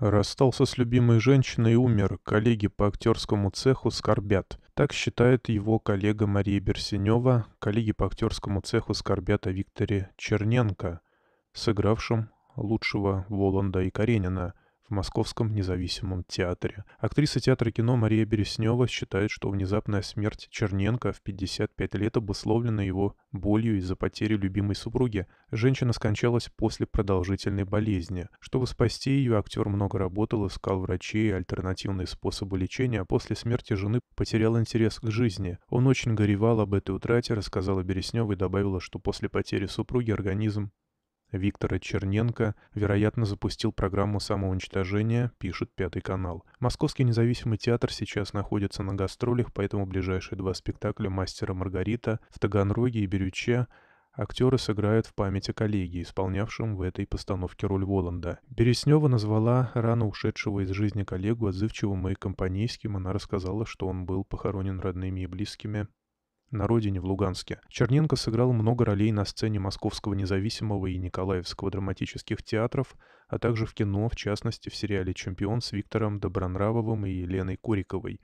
Расстался с любимой женщиной и умер. Коллеги по актерскому цеху скорбят. Так считает его коллега Мария Берсенева. Коллеги по актерскому цеху скорбят о Викторе Черненко, сыгравшем лучшего Воланда и Каренина – в Московском независимом театре. Актриса театра кино Мария Береснева считает, что внезапная смерть Черненко в 55 лет обусловлена его болью из-за потери любимой супруги. Женщина скончалась после продолжительной болезни. Чтобы спасти ее, актер много работал, искал врачей, и альтернативные способы лечения, а после смерти жены потерял интерес к жизни. Он очень горевал об этой утрате, рассказала Береснева и добавила, что после потери супруги организм Виктора Черненко, вероятно, запустил программу самоуничтожения, пишет Пятый канал. Московский независимый театр сейчас находится на гастролях, поэтому ближайшие два спектакля «Мастера Маргарита» в Таганроге и Бирюче актеры сыграют в память о коллеге, исполнявшем в этой постановке роль Воланда. Береснева назвала рано ушедшего из жизни коллегу отзывчивым и компанейским. Она рассказала, что он был похоронен родными и близкими на родине в Луганске. Черненко сыграл много ролей на сцене Московского независимого и Николаевского драматических театров, а также в кино, в частности в сериале «Чемпион» с Виктором Добронравовым и Еленой Куриковой.